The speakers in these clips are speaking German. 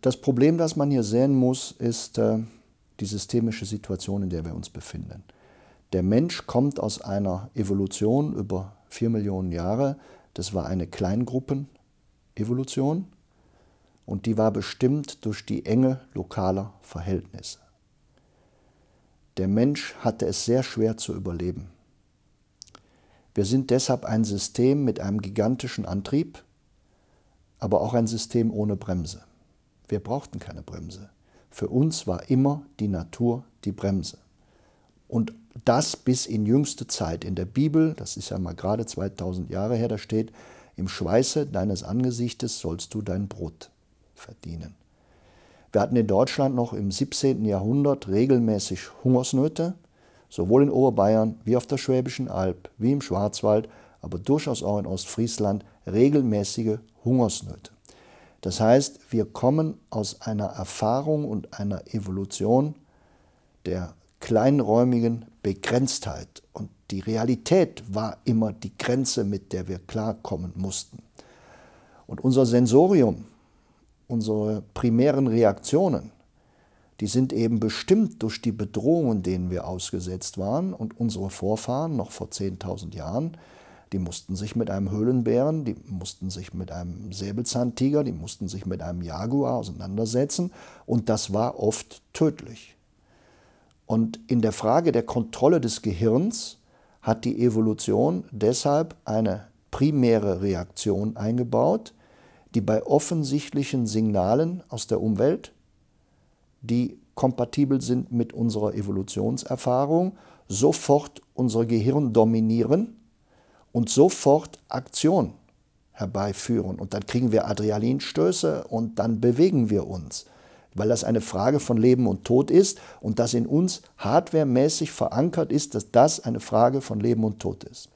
Das Problem, das man hier sehen muss, ist äh, die systemische Situation, in der wir uns befinden. Der Mensch kommt aus einer Evolution über vier Millionen Jahre. Das war eine Kleingruppenevolution und die war bestimmt durch die Enge lokaler Verhältnisse. Der Mensch hatte es sehr schwer zu überleben. Wir sind deshalb ein System mit einem gigantischen Antrieb, aber auch ein System ohne Bremse. Wir brauchten keine Bremse. Für uns war immer die Natur die Bremse. Und das bis in jüngste Zeit. In der Bibel, das ist ja mal gerade 2000 Jahre her, da steht, im Schweiße deines Angesichtes sollst du dein Brot verdienen. Wir hatten in Deutschland noch im 17. Jahrhundert regelmäßig Hungersnöte, sowohl in Oberbayern wie auf der Schwäbischen Alb, wie im Schwarzwald, aber durchaus auch in Ostfriesland regelmäßige Hungersnöte. Das heißt, wir kommen aus einer Erfahrung und einer Evolution der kleinräumigen Begrenztheit. Und die Realität war immer die Grenze, mit der wir klarkommen mussten. Und unser Sensorium, unsere primären Reaktionen, die sind eben bestimmt durch die Bedrohungen, denen wir ausgesetzt waren. Und unsere Vorfahren noch vor 10.000 Jahren, die mussten sich mit einem Höhlenbären, die mussten sich mit einem Säbelzahntiger, die mussten sich mit einem Jaguar auseinandersetzen. Und das war oft tödlich. Und in der Frage der Kontrolle des Gehirns hat die Evolution deshalb eine primäre Reaktion eingebaut, die bei offensichtlichen Signalen aus der Umwelt, die kompatibel sind mit unserer Evolutionserfahrung, sofort unser Gehirn dominieren und sofort Aktion herbeiführen. Und dann kriegen wir Adrenalinstöße und dann bewegen wir uns, weil das eine Frage von Leben und Tod ist und das in uns hardwaremäßig verankert ist, dass das eine Frage von Leben und Tod ist.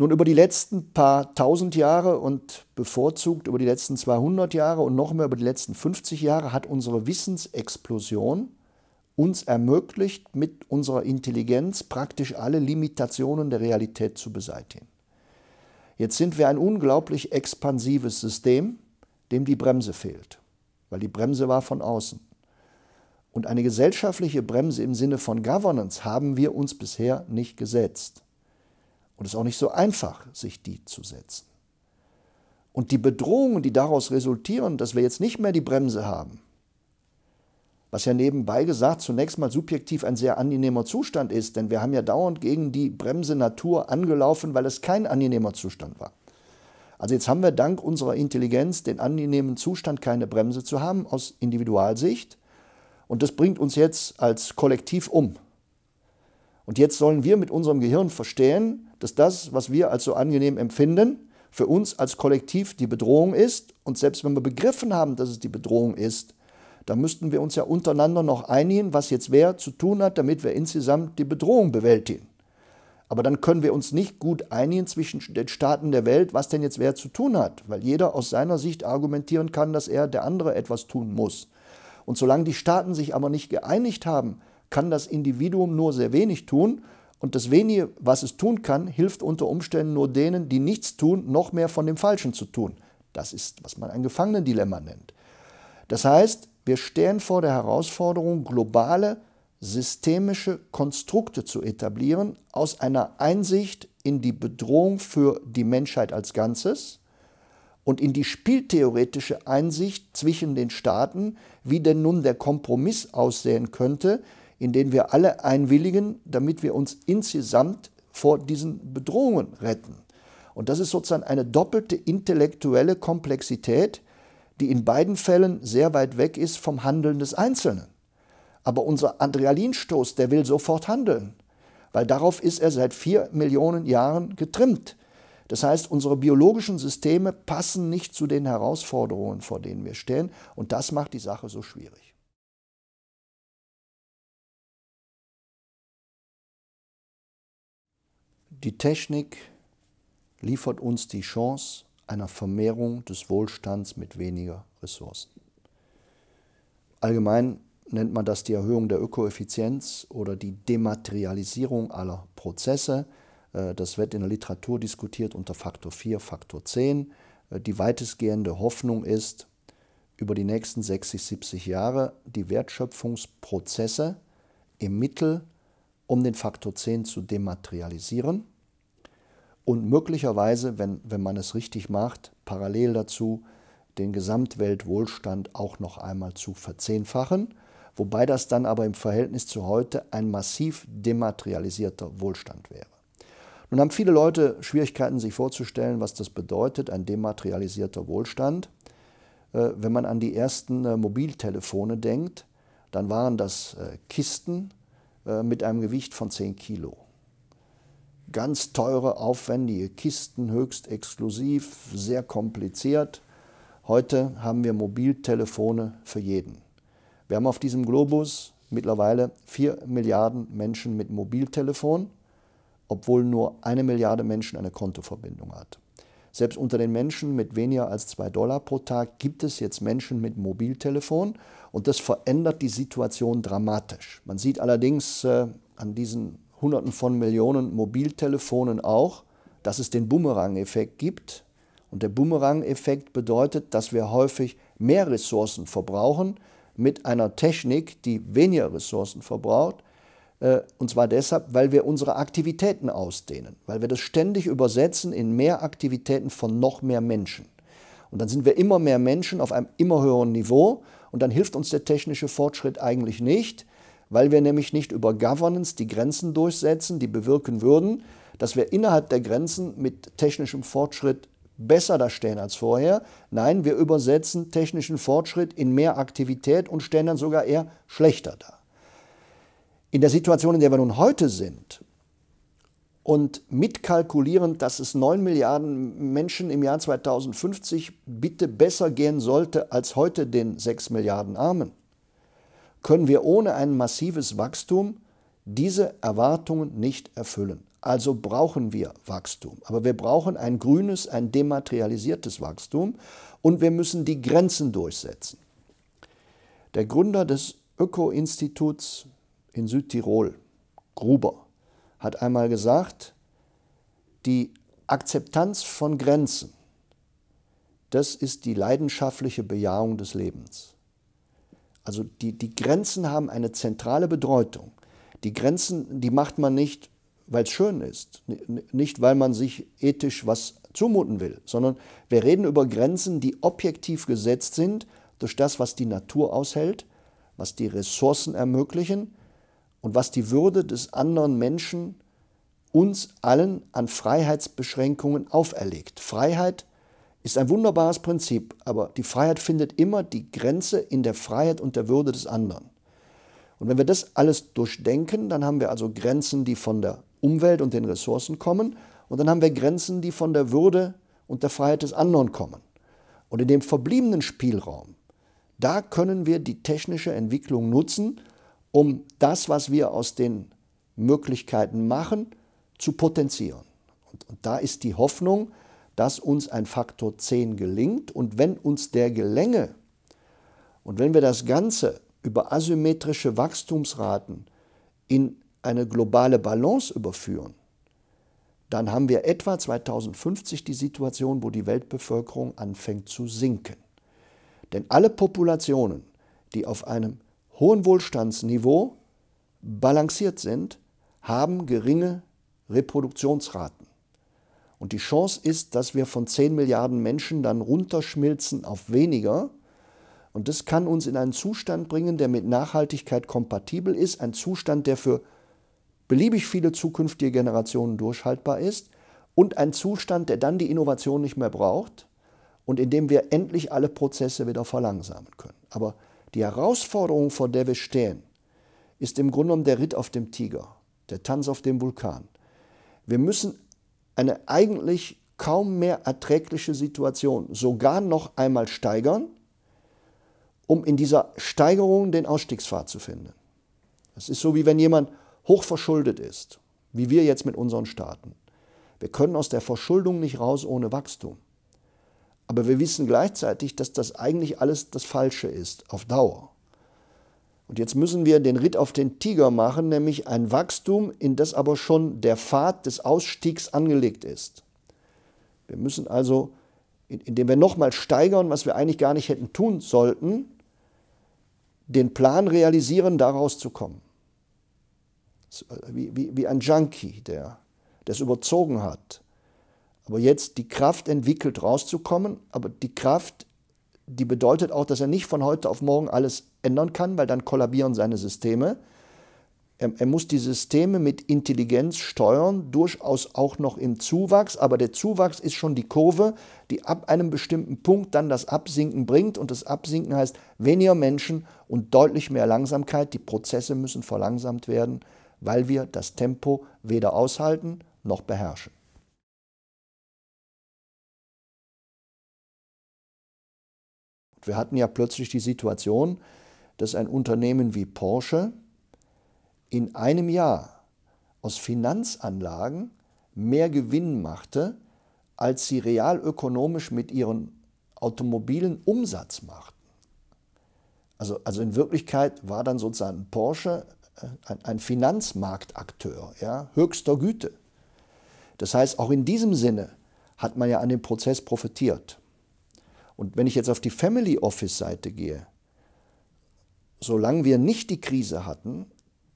Nun, über die letzten paar tausend Jahre und bevorzugt über die letzten 200 Jahre und noch mehr über die letzten 50 Jahre hat unsere Wissensexplosion uns ermöglicht, mit unserer Intelligenz praktisch alle Limitationen der Realität zu beseitigen. Jetzt sind wir ein unglaublich expansives System, dem die Bremse fehlt, weil die Bremse war von außen. Und eine gesellschaftliche Bremse im Sinne von Governance haben wir uns bisher nicht gesetzt. Und es ist auch nicht so einfach, sich die zu setzen. Und die Bedrohungen, die daraus resultieren, dass wir jetzt nicht mehr die Bremse haben, was ja nebenbei gesagt zunächst mal subjektiv ein sehr angenehmer Zustand ist, denn wir haben ja dauernd gegen die Bremse Natur angelaufen, weil es kein angenehmer Zustand war. Also jetzt haben wir dank unserer Intelligenz den angenehmen Zustand, keine Bremse zu haben aus Individualsicht. Und das bringt uns jetzt als Kollektiv um. Und jetzt sollen wir mit unserem Gehirn verstehen, dass das, was wir als so angenehm empfinden, für uns als Kollektiv die Bedrohung ist. Und selbst wenn wir begriffen haben, dass es die Bedrohung ist, dann müssten wir uns ja untereinander noch einigen, was jetzt wer zu tun hat, damit wir insgesamt die Bedrohung bewältigen. Aber dann können wir uns nicht gut einigen zwischen den Staaten der Welt, was denn jetzt wer zu tun hat, weil jeder aus seiner Sicht argumentieren kann, dass er der andere etwas tun muss. Und solange die Staaten sich aber nicht geeinigt haben, kann das Individuum nur sehr wenig tun und das wenige, was es tun kann, hilft unter Umständen nur denen, die nichts tun, noch mehr von dem Falschen zu tun. Das ist, was man ein Gefangenendilemma nennt. Das heißt, wir stehen vor der Herausforderung, globale, systemische Konstrukte zu etablieren aus einer Einsicht in die Bedrohung für die Menschheit als Ganzes und in die spieltheoretische Einsicht zwischen den Staaten, wie denn nun der Kompromiss aussehen könnte, in den wir alle einwilligen, damit wir uns insgesamt vor diesen Bedrohungen retten. Und das ist sozusagen eine doppelte intellektuelle Komplexität, die in beiden Fällen sehr weit weg ist vom Handeln des Einzelnen. Aber unser Adrenalinstoß, der will sofort handeln, weil darauf ist er seit vier Millionen Jahren getrimmt. Das heißt, unsere biologischen Systeme passen nicht zu den Herausforderungen, vor denen wir stehen, und das macht die Sache so schwierig. Die Technik liefert uns die Chance einer Vermehrung des Wohlstands mit weniger Ressourcen. Allgemein nennt man das die Erhöhung der Ökoeffizienz oder die Dematerialisierung aller Prozesse. Äh, das wird in der Literatur diskutiert unter Faktor 4, Faktor 10. Äh, die weitestgehende Hoffnung ist, über die nächsten 60, 70 Jahre die Wertschöpfungsprozesse im Mittel um den Faktor 10 zu dematerialisieren und möglicherweise, wenn, wenn man es richtig macht, parallel dazu den Gesamtweltwohlstand auch noch einmal zu verzehnfachen, wobei das dann aber im Verhältnis zu heute ein massiv dematerialisierter Wohlstand wäre. Nun haben viele Leute Schwierigkeiten, sich vorzustellen, was das bedeutet, ein dematerialisierter Wohlstand. Äh, wenn man an die ersten äh, Mobiltelefone denkt, dann waren das äh, Kisten, äh, mit einem Gewicht von 10 Kilo. Ganz teure, aufwendige Kisten, höchst exklusiv, sehr kompliziert. Heute haben wir Mobiltelefone für jeden. Wir haben auf diesem Globus mittlerweile 4 Milliarden Menschen mit Mobiltelefon, obwohl nur eine Milliarde Menschen eine Kontoverbindung hat. Selbst unter den Menschen mit weniger als zwei Dollar pro Tag gibt es jetzt Menschen mit Mobiltelefon und das verändert die Situation dramatisch. Man sieht allerdings äh, an diesen Hunderten von Millionen Mobiltelefonen auch, dass es den Boomerang-Effekt gibt. Und der Boomerang-Effekt bedeutet, dass wir häufig mehr Ressourcen verbrauchen mit einer Technik, die weniger Ressourcen verbraucht äh, und zwar deshalb, weil wir unsere Aktivitäten ausdehnen, weil wir das ständig übersetzen in mehr Aktivitäten von noch mehr Menschen. Und dann sind wir immer mehr Menschen auf einem immer höheren Niveau und dann hilft uns der technische Fortschritt eigentlich nicht, weil wir nämlich nicht über Governance die Grenzen durchsetzen, die bewirken würden, dass wir innerhalb der Grenzen mit technischem Fortschritt besser dastehen als vorher. Nein, wir übersetzen technischen Fortschritt in mehr Aktivität und stehen dann sogar eher schlechter da. In der Situation, in der wir nun heute sind, und mitkalkulierend, dass es 9 Milliarden Menschen im Jahr 2050 bitte besser gehen sollte als heute den 6 Milliarden Armen, können wir ohne ein massives Wachstum diese Erwartungen nicht erfüllen. Also brauchen wir Wachstum. Aber wir brauchen ein grünes, ein dematerialisiertes Wachstum und wir müssen die Grenzen durchsetzen. Der Gründer des Öko-Instituts in Südtirol, Gruber, hat einmal gesagt, die Akzeptanz von Grenzen, das ist die leidenschaftliche Bejahung des Lebens. Also die, die Grenzen haben eine zentrale Bedeutung. Die Grenzen, die macht man nicht, weil es schön ist, nicht weil man sich ethisch was zumuten will, sondern wir reden über Grenzen, die objektiv gesetzt sind durch das, was die Natur aushält, was die Ressourcen ermöglichen und was die Würde des anderen Menschen uns allen an Freiheitsbeschränkungen auferlegt. Freiheit ist ein wunderbares Prinzip, aber die Freiheit findet immer die Grenze in der Freiheit und der Würde des anderen. Und wenn wir das alles durchdenken, dann haben wir also Grenzen, die von der Umwelt und den Ressourcen kommen, und dann haben wir Grenzen, die von der Würde und der Freiheit des anderen kommen. Und in dem verbliebenen Spielraum, da können wir die technische Entwicklung nutzen, um das, was wir aus den Möglichkeiten machen, zu potenzieren. Und, und, da ist die Hoffnung, dass uns ein Faktor 10 gelingt. Und wenn uns der gelänge und wenn wir das Ganze über asymmetrische Wachstumsraten in eine globale Balance überführen, dann haben wir etwa 2050 die Situation, wo die Weltbevölkerung anfängt zu sinken. Denn alle Populationen, die auf einem hohen Wohlstandsniveau balanciert sind, haben geringe Reproduktionsraten. Und die Chance ist, dass wir von 10 Milliarden Menschen dann runterschmilzen auf weniger. Und das kann uns in einen Zustand bringen, der mit Nachhaltigkeit kompatibel ist, ein Zustand, der für beliebig viele zukünftige Generationen durchhaltbar ist und ein Zustand, der dann die Innovation nicht mehr braucht und in dem wir endlich alle Prozesse wieder verlangsamen können. Aber die Herausforderung, vor der wir stehen, ist im Grunde genommen der Ritt auf dem Tiger, der Tanz auf dem Vulkan. Wir müssen eine eigentlich kaum mehr erträgliche Situation sogar noch einmal steigern, um in dieser Steigerung den Ausstiegspfad zu finden. Es ist so, wie wenn jemand hochverschuldet ist, wie wir jetzt mit unseren Staaten. Wir können aus der Verschuldung nicht raus ohne Wachstum. Aber wir wissen gleichzeitig, dass das eigentlich alles das Falsche ist, auf Dauer. Und jetzt müssen wir den Ritt auf den Tiger machen, nämlich ein Wachstum, in das aber schon der Pfad des Ausstiegs angelegt ist. Wir müssen also, indem wir nochmal steigern, was wir eigentlich gar nicht hätten tun sollten, den Plan realisieren, da rauszukommen. Wie, wie, wie ein Junkie, der das überzogen hat wo jetzt die Kraft entwickelt, rauszukommen, aber die Kraft, die bedeutet auch, dass er nicht von heute auf morgen alles ändern kann, weil dann kollabieren seine Systeme. Er, er muss die Systeme mit Intelligenz steuern, durchaus auch noch im Zuwachs, aber der Zuwachs ist schon die Kurve, die ab einem bestimmten Punkt dann das Absinken bringt und das Absinken heißt weniger Menschen und deutlich mehr Langsamkeit. Die Prozesse müssen verlangsamt werden, weil wir das Tempo weder aushalten noch beherrschen. Wir hatten ja plötzlich die Situation, dass ein Unternehmen wie Porsche in einem Jahr aus Finanzanlagen mehr Gewinn machte, als sie realökonomisch mit ihren Automobilen Umsatz machten. Also, also in Wirklichkeit war dann sozusagen Porsche äh, ein, Finanzmarktakteur ja, höchster Güte. Das heißt, auch in diesem Sinne hat man ja an dem Prozess profitiert. Und wenn ich jetzt auf die Family Office-Seite gehe, solange wir nicht die Krise hatten,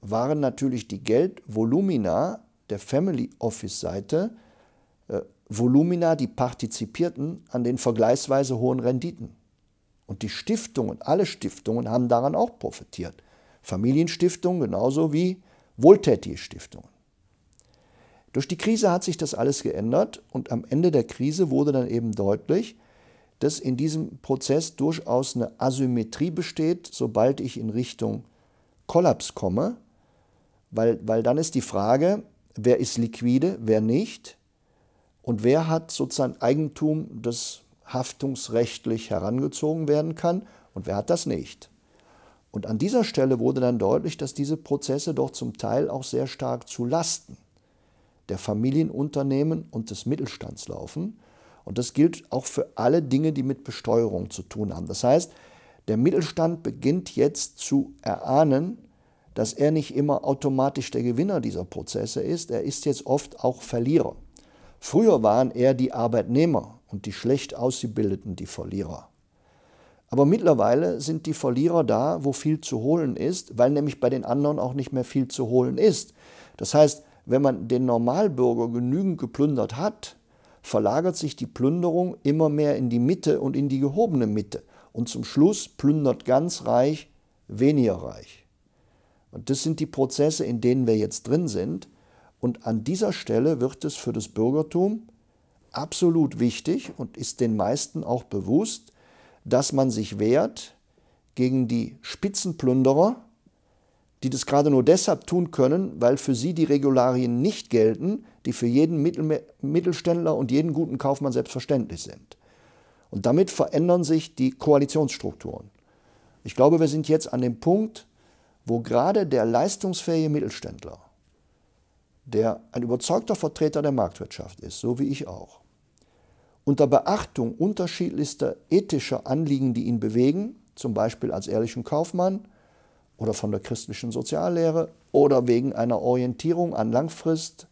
waren natürlich die Geldvolumina der Family Office-Seite äh, Volumina, die partizipierten an den vergleichsweise hohen Renditen. Und die Stiftungen, alle Stiftungen haben daran auch profitiert. Familienstiftungen genauso wie wohltätige Stiftungen. Durch die Krise hat sich das alles geändert und am Ende der Krise wurde dann eben deutlich, dass in diesem Prozess durchaus eine Asymmetrie besteht, sobald ich in Richtung Kollaps komme, weil, weil dann ist die Frage, wer ist liquide, wer nicht und wer hat sozusagen Eigentum, das haftungsrechtlich herangezogen werden kann und wer hat das nicht. Und an dieser Stelle wurde dann deutlich, dass diese Prozesse doch zum Teil auch sehr stark zu Lasten der Familienunternehmen und des Mittelstands laufen und das gilt auch für alle Dinge, die mit Besteuerung zu tun haben. Das heißt, der Mittelstand beginnt jetzt zu erahnen, dass er nicht immer automatisch der Gewinner dieser Prozesse ist, er ist jetzt oft auch Verlierer. Früher waren eher die Arbeitnehmer und die schlecht ausgebildeten die Verlierer. Aber mittlerweile sind die Verlierer da, wo viel zu holen ist, weil nämlich bei den anderen auch nicht mehr viel zu holen ist. Das heißt, wenn man den Normalbürger genügend geplündert hat, verlagert sich die Plünderung immer mehr in die Mitte und in die gehobene Mitte. Und zum Schluss plündert ganz reich weniger reich. Und das sind die Prozesse, in denen wir jetzt drin sind. Und an dieser Stelle wird es für das Bürgertum absolut wichtig und ist den meisten auch bewusst, dass man sich wehrt gegen die Spitzenplünderer, die das gerade nur deshalb tun können, weil für sie die Regularien nicht gelten, die für jeden Mittelständler und jeden guten Kaufmann selbstverständlich sind. Und damit verändern sich die Koalitionsstrukturen. Ich glaube, wir sind jetzt an dem Punkt, wo gerade der leistungsfähige Mittelständler, der ein überzeugter Vertreter der Marktwirtschaft ist, so wie ich auch, unter Beachtung unterschiedlichster ethischer Anliegen, die ihn bewegen, zum Beispiel als ehrlichen Kaufmann oder von der christlichen Soziallehre oder wegen einer Orientierung an Langfrist,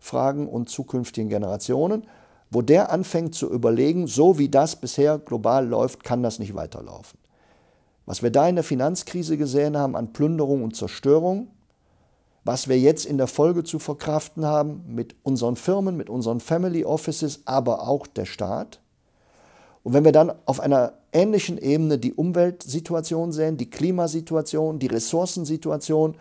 fragen und zukünftigen Generationen, wo der anfängt zu überlegen, so wie das bisher global läuft, kann das nicht weiterlaufen. Was wir da in der Finanzkrise gesehen haben an Plünderung und Zerstörung, was wir jetzt in der Folge zu verkraften haben mit unseren Firmen, mit unseren Family Offices, aber auch der Staat. Und wenn wir dann auf einer ähnlichen Ebene die Umweltsituation sehen, die Klimasituation, die Ressourcensituation,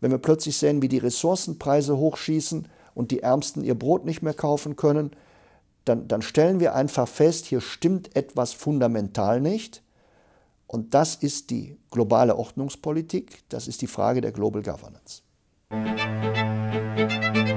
wenn wir plötzlich sehen, wie die Ressourcenpreise hochschießen, und die Ärmsten ihr Brot nicht mehr kaufen können, dann, dann stellen wir einfach fest, hier stimmt etwas fundamental nicht. Und das ist die globale Ordnungspolitik, das ist die Frage der Global Governance. Musik